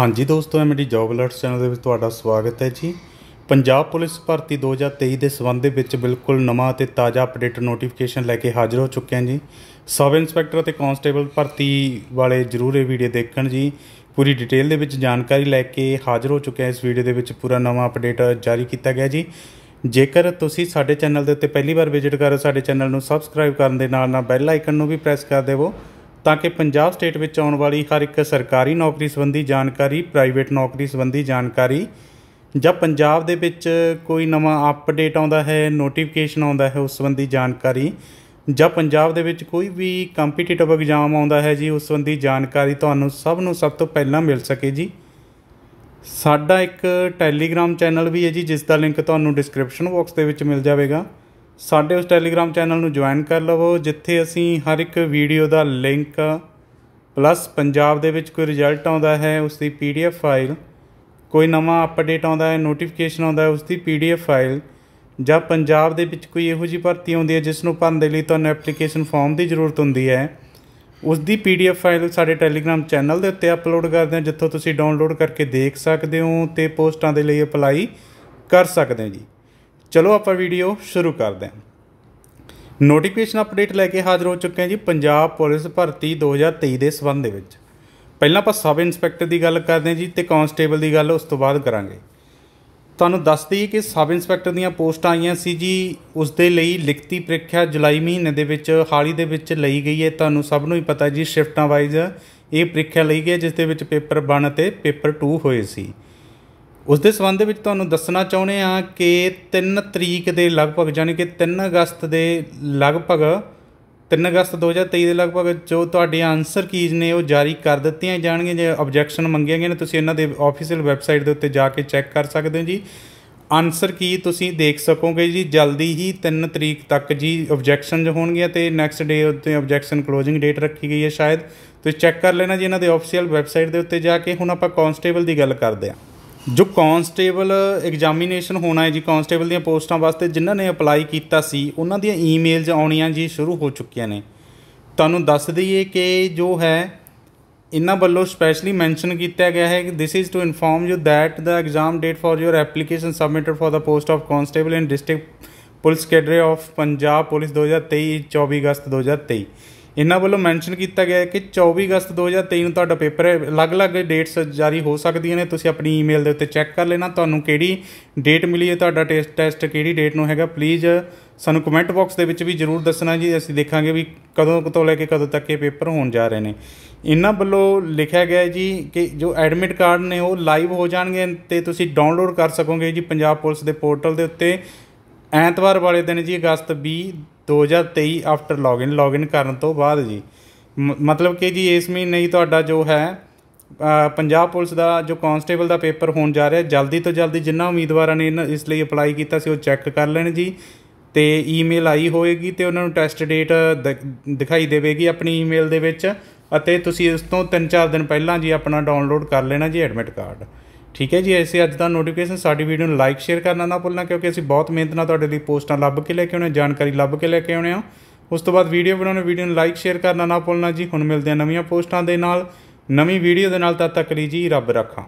ਹਾਂਜੀ ਦੋਸਤੋ MD job alerts channel ਦੇ ਵਿੱਚ ਤੁਹਾਡਾ ਸਵਾਗਤ ਹੈ ਜੀ ਪੰਜਾਬ ਪੁਲਿਸ ਭਰਤੀ 2023 ਦੇ ਸਬੰਧ ਦੇ ਵਿੱਚ ਬਿਲਕੁਲ ਨਵਾਂ ਅਤੇ ਤਾਜ਼ਾ ਅਪਡੇਟ ਨੋਟੀਫਿਕੇਸ਼ਨ ਲੈ ਕੇ ਹਾਜ਼ਰ ਹੋ ਚੁੱਕੇ ਹਾਂ ਜੀ ਸਬ ਇੰਸਪੈਕਟਰ ਅਤੇ ਕਨਸਟੇਬਲ ਭਰਤੀ ਵਾਲੇ ਜ਼ਰੂਰ ਇਹ ਵੀਡੀਓ ਦੇਖਣ ਜੀ ਪੂਰੀ ਡਿਟੇਲ ਦੇ ਵਿੱਚ ਜਾਣਕਾਰੀ ਲੈ ਕੇ ਹਾਜ਼ਰ ਹੋ ਚੁੱਕੇ ਹਾਂ ਇਸ ਵੀਡੀਓ ਦੇ ਵਿੱਚ ਪੂਰਾ ਨਵਾਂ ਅਪਡੇਟ ਜਾਰੀ ਕੀਤਾ ਗਿਆ ਜੀ ਜੇਕਰ ਤੁਸੀਂ ਸਾਡੇ ਚੈਨਲ ਦੇ ਉੱਤੇ ਪਹਿਲੀ ਵਾਰ ਵਿਜ਼ਿਟ ਕਰ ਰਹੇ ਹੋ ਸਾਡੇ ਚੈਨਲ ਨੂੰ ਸਬਸਕ੍ਰਾਈਬ ਕਰਨ ਦੇ ਨਾਲ ਨਾਲ ਬੈਲ ਆਈਕਨ ਨੂੰ ਵੀ ਪ੍ਰੈਸ ਕਰ ਦੇਵੋ ਤਾਂ ਕਿ ਪੰਜਾਬ ਸਟੇਟ ਵਿੱਚ ਆਉਣ ਵਾਲੀ ਹਰ ਇੱਕ ਸਰਕਾਰੀ ਨੌਕਰੀ ਸੰਬੰਧੀ ਜਾਣਕਾਰੀ ਪ੍ਰਾਈਵੇਟ ਨੌਕਰੀ ਸੰਬੰਧੀ ਜਾਣਕਾਰੀ ਜਾਂ ਪੰਜਾਬ ਦੇ ਵਿੱਚ ਕੋਈ ਨਵਾਂ ਅਪਡੇਟ ਆਉਂਦਾ ਹੈ ਨੋਟੀਫਿਕੇਸ਼ਨ ਆਉਂਦਾ ਹੈ ਉਸ ਸੰਬੰਧੀ ਜਾਣਕਾਰੀ ਜਾਂ ਪੰਜਾਬ ਦੇ ਵਿੱਚ ਕੋਈ ਵੀ ਕੰਪੀਟੀਟਿਵ ਐਗਜ਼ਾਮ ਆਉਂਦਾ ਹੈ ਜੀ ਉਸ ਸੰਬੰਧੀ ਜਾਣਕਾਰੀ ਤੁਹਾਨੂੰ ਸਭ ਨੂੰ ਸਭ ਤੋਂ ਪਹਿਲਾਂ ਮਿਲ ਸਕੇ ਜੀ ਸਾਡਾ ਇੱਕ ਟੈਲੀਗ੍ਰam ਚੈਨਲ ਵੀ ਹੈ ਜੀ ਜਿਸ ਦਾ ਲਿੰਕ ਤੁਹਾਨੂੰ ਡਿਸਕ੍ਰਿਪਸ਼ਨ ਬਾਕਸ ਦੇ ਵਿੱਚ ਮਿਲ ਜਾਵੇਗਾ ਸਾਡੇ ਉਸ ਟੈਲੀਗ੍ਰam ਚੈਨਲ ਨੂੰ ਜੁਆਇਨ ਕਰ ਲਵੋ ਜਿੱਥੇ ਅਸੀਂ ਹਰ ਇੱਕ ਵੀਡੀਓ ਦਾ ਲਿੰਕ ਪਲੱਸ ਪੰਜਾਬ ਦੇ ਵਿੱਚ ਕੋਈ ਰਿਜ਼ਲਟ ਆਉਂਦਾ ਹੈ ਉਸ ਦੀ ਪੀਡੀਐਫ ਫਾਈਲ ਕੋਈ ਨਵਾਂ ਅਪਡੇਟ ਆਉਂਦਾ ਹੈ ਨੋਟੀਫਿਕੇਸ਼ਨ ਆਉਂਦਾ ਹੈ ਉਸ ਦੀ ਪੀਡੀਐਫ ਫਾਈਲ ਜਾਂ ਪੰਜਾਬ ਦੇ ਵਿੱਚ ਕੋਈ ਇਹੋ ਜਿਹੀ ਭਰਤੀ ਆਉਂਦੀ ਹੈ ਜਿਸ ਨੂੰ ਭਰਨ ਦੇ ਲਈ ਤੁਹਾਨੂੰ ਐਪਲੀਕੇਸ਼ਨ ਫਾਰਮ ਦੀ ਜ਼ਰੂਰਤ ਹੁੰਦੀ ਹੈ ਉਸ ਦੀ ਪੀਡੀਐਫ ਫਾਈਲ ਸਾਡੇ ਟੈਲੀਗ੍ਰam ਚੈਨਲ ਦੇ ਉੱਤੇ ਅਪਲੋਡ ਕਰਦੇ ਹਾਂ ਜਿੱਥੋਂ ਤੁਸੀਂ ਡਾਊਨਲੋਡ ਕਰਕੇ ਦੇਖ ਸਕਦੇ ਹੋ ਤੇ ਪੋਸਟਾਂ ਦੇ ਲਈ ਅਪਲਾਈ ਕਰ ਸਕਦੇ ਹੋ ਜੀ ਚਲੋ ਆਪਾਂ ਵੀਡੀਓ ਸ਼ੁਰੂ ਕਰਦੇ ਹਾਂ ਨੋਟੀਫਿਕੇਸ਼ਨ ਅਪਡੇਟ ਲੈ ਕੇ ਹਾਜ਼ਰ ਹੋ ਚੁੱਕੇ ਹਾਂ ਜੀ ਪੰਜਾਬ ਪੁਲਿਸ ਭਰਤੀ 2023 ਦੇ ਸਬੰਧ ਦੇ ਵਿੱਚ ਪਹਿਲਾਂ ਆਪਾਂ ਸਬ ਇੰਸਪੈਕਟਰ ਦੀ ਗੱਲ ਕਰਦੇ ਹਾਂ ਜੀ ਤੇ ਕਾਂਸਟੇਬਲ ਦੀ ਗੱਲ ਉਸ ਤੋਂ ਬਾਅਦ ਕਰਾਂਗੇ ਤੁਹਾਨੂੰ ਦੱਸ ਦਈਏ ਕਿ ਸਬ ਇੰਸਪੈਕਟਰ ਦੀਆਂ ਪੋਸਟਾਂ ਆਈਆਂ ਸੀ ਜੀ ਉਸ ਦੇ ਲਈ ਲਿਖਤੀ ਪ੍ਰੀਖਿਆ ਜੁਲਾਈ ਮਹੀਨੇ ਦੇ ਵਿੱਚ ਹਾਲੀ ਦੇ ਵਿੱਚ ਲਈ ਗਈ ਹੈ ਤੁਹਾਨੂੰ ਸਭ ਨੂੰ ਹੀ ਪਤਾ ਜੀ ਸ਼ਿਫਟਾਂ ਵਾਈਜ਼ ਇਹ ਪ੍ਰੀਖਿਆ ਲਈ ਗਈ ਜਿਸ ਦੇ ਵਿੱਚ ਪੇਪਰ 1 ਤੇ ਪੇਪਰ 2 ਹੋਏ ਸੀ ਉਸ ਦੇ ਸੰਬੰਧ ਵਿੱਚ ਤੁਹਾਨੂੰ ਦੱਸਣਾ ਚਾਹੁੰਦੇ ਆ ਕਿ 3 ਤਰੀਕ ਦੇ ਲਗਭਗ ਯਾਨੀ ਕਿ 3 ਅਗਸਤ ਦੇ ਲਗਭਗ 3 ਅਗਸਤ 2023 ਦੇ ਲਗਭਗ ਜੋ ਤੁਹਾਡੇ ਆਨਸਰ ਕੀਜ਼ ਨੇ ਉਹ ਜਾਰੀ ਕਰ ਦਿੱਤੀਆਂ ਜਾਣਗੀਆਂ ਜੇ ਆਬਜੈਕਸ਼ਨ ਮੰਗੀਆਂ ਗਈਆਂ ਨੇ ਤੁਸੀਂ ਇਹਨਾਂ ਦੇ ਆਫੀਸ਼ੀਅਲ ਵੈਬਸਾਈਟ ਦੇ ਉੱਤੇ ਜਾ ਕੇ ਚੈੱਕ ਕਰ ਸਕਦੇ ਹੋ ਜੀ ਆਨਸਰ ਕੀ ਤੁਸੀਂ ਦੇਖ ਸਕੋਗੇ ਜੀ ਜਲਦੀ ਹੀ 3 ਤਰੀਕ ਤੱਕ ਜੀ ਆਬਜੈਕਸ਼ਨ ਹੋਣਗੇ ਤੇ ਨੈਕਸਟ ਡੇ ਉੱਤੇ ਆਬਜੈਕਸ਼ਨ ਕਲੋਜ਼ਿੰਗ ਡੇਟ ਰੱਖੀ ਗਈ ਹੈ ਸ਼ਾਇਦ ਤੁਸੀਂ ਚੈੱਕ ਕਰ ਲੈਣਾ ਜੀ ਇਹਨਾਂ ਦੇ ਆਫੀਸ਼ੀਅਲ ਵੈਬਸਾਈਟ ਦੇ ਉੱਤੇ ਜਾ ਕੇ ਹੁਣ ਆਪਾਂ ਕਾਂਸਟੇਬਲ ਦੀ ਗੱਲ ਕਰਦੇ ਹਾਂ ਜੋ ਕਾਂਸਟੇਬਲ ਐਗਜ਼ਾਮੀਨੇਸ਼ਨ ਹੋਣਾ ਹੈ ਜੀ ਕਾਂਸਟੇਬਲ ਦੀਆਂ ਪੋਸਟਾਂ ਵਾਸਤੇ ਜਿਨ੍ਹਾਂ ਨੇ ਅਪਲਾਈ ਕੀਤਾ ਸੀ ਉਹਨਾਂ ਦੀਆਂ ਈਮੇਲਸ ਆਉਣੀਆਂ ਜੀ ਸ਼ੁਰੂ ਹੋ ਚੁੱਕੀਆਂ ਨੇ ਤੁਹਾਨੂੰ ਦੱਸ ਦਈਏ ਕਿ ਜੋ ਹੈ ਇਹਨਾਂ ਵੱਲੋਂ ਸਪੈਸ਼ਲੀ ਮੈਂਸ਼ਨ ਕੀਤਾ ਗਿਆ ਹੈ ਕਿ this is to inform you that the exam date for your application submitted for the post of constable in district police cadre of Punjab police 2023 24 August 2023 ਇਹਨਾਂ ਵੱਲੋਂ ਮੈਂਸ਼ਨ ਕੀਤਾ ਗਿਆ ਹੈ ਕਿ 24 ਅਗਸਤ 2023 ਨੂੰ ਤੁਹਾਡਾ ਪੇਪਰ ਹੈ ਅਲੱਗ-ਅਲੱਗ ਡੇਟਸ ਜਾਰੀ ਹੋ ਸਕਦੀਆਂ ਨੇ ਤੁਸੀਂ ਆਪਣੀ ਈਮੇਲ ਦੇ ਉੱਤੇ ਚੈੱਕ ਕਰ ਲੈਣਾ ਤੁਹਾਨੂੰ ਕਿਹੜੀ ਡੇਟ ਮਿਲੀ ਹੈ ਤੁਹਾਡਾ ਟੈਸਟ ਟੈਸਟ ਕਿਹੜੀ ਡੇਟ ਨੂੰ ਹੈਗਾ ਪਲੀਜ਼ ਸਾਨੂੰ ਕਮੈਂਟ ਬਾਕਸ ਦੇ ਵਿੱਚ ਵੀ ਜ਼ਰੂਰ ਦੱਸਣਾ ਜੀ ਅਸੀਂ ਦੇਖਾਂਗੇ ਵੀ ਕਦੋਂ ਤੋਂ ਲੈ ਕੇ ਕਦੋਂ ਤੱਕ ਇਹ ਪੇਪਰ ਹੋਣ ਜਾ ਰਹੇ ਨੇ ਇਹਨਾਂ ਵੱਲੋਂ ਲਿਖਿਆ ਗਿਆ ਜੀ ਕਿ ਜੋ ਐਡਮਿਟ ਕਾਰਡ ਨੇ ਉਹ ਲਾਈਵ ਹੋ ਜਾਣਗੇ ਤੇ ਤੁਸੀਂ ਡਾਊਨਲੋਡ ਕਰ ਸਕੋਗੇ ਜੀ ਪੰਜਾਬ ਪੁਲਿਸ ਦੇ ਪੋਰਟਲ ਦੇ ਉੱਤੇ ਐਤਵਾਰ ਵਾਲੇ ਦਿਨ ਜੀ ਅਗਸਤ 20 2023 ਆਫਟਰ ਲੌਗਇਨ ਲੌਗਇਨ ਕਰਨ ਤੋਂ ਬਾਅਦ ਜੀ ਮਤਲਬ ਕਿ ਜੀ ਇਸ ਮਹੀਨੇ ਹੀ ਤੁਹਾਡਾ ਜੋ ਹੈ ਪੰਜਾਬ ਪੁਲਿਸ ਦਾ ਜੋ ਕਾਂਸਟੇਬਲ ਦਾ ਪੇਪਰ ਹੋਣ ਜਾ ਰਿਹਾ ਜਲਦੀ ਤੋਂ ਜਲਦੀ ਜਿੰਨਾ ਉਮੀਦਵਾਰਾਂ ਨੇ ਇਸ ਲਈ ਅਪਲਾਈ ਕੀਤਾ ਸੀ ਉਹ ਚੈੱਕ ਕਰ ਲੈਣ ਜੀ ਤੇ ਈਮੇਲ ਆਈ ਹੋਏਗੀ ਤੇ ਉਹਨਾਂ ਨੂੰ ਟੈਸਟ ਡੇਟ ਦਿਖਾਈ ਦੇਵੇਗੀ ਆਪਣੀ ਈਮੇਲ ਦੇ ਵਿੱਚ ਅਤੇ ਤੁਸੀਂ ਇਸ ਤੋਂ 3-4 ਦਿਨ ਪਹਿਲਾਂ ਜੀ ਆਪਣਾ ਡਾਊਨਲੋਡ ਕਰ ਲੈਣਾ ਜੀ ਐਡਮਿਟ ਕਾਰਡ ਠੀਕ ਹੈ ਜੀ ਐਸੇ ਅੱਜ ਦਾ ਨੋਟੀਫਿਕੇਸ਼ਨ ਸਾਡੀ ਵੀਡੀਓ ਨੂੰ ਲਾਈਕ ਸ਼ੇਅਰ ਕਰਨਾ ਨਾ ਭੁੱਲਣਾ ਕਿਉਂਕਿ ਅਸੀਂ ਬਹੁਤ ਮਿਹਨਤ ਨਾਲ ਤੁਹਾਡੇ ਲਈ ਪੋਸਟਾਂ ਲੱਭ ਕੇ ਲੈ ਕੇ ਆਉਣੇ ਜਾਣਕਾਰੀ ਲੱਭ ਕੇ ਲੈ ਕੇ ਆਉਣੇ ਆ ਉਸ ਤੋਂ ਬਾਅਦ ਵੀਡੀਓ ਬਣਾਉਣੇ ਵੀਡੀਓ ਨੂੰ ਲਾਈਕ ਸ਼ੇਅਰ ਕਰਨਾ ਨਾ ਭੁੱਲਣਾ ਜੀ ਹੁਣ ਮਿਲਦੇ ਆ ਨਵੀਆਂ ਪੋਸਟਾਂ ਦੇ ਨਾਲ ਨਵੀਂ ਵੀਡੀਓ ਦੇ ਨਾਲ ਤਦ ਤੱਕ ਲਈ ਜੀ ਰੱਬ ਰੱਖਾ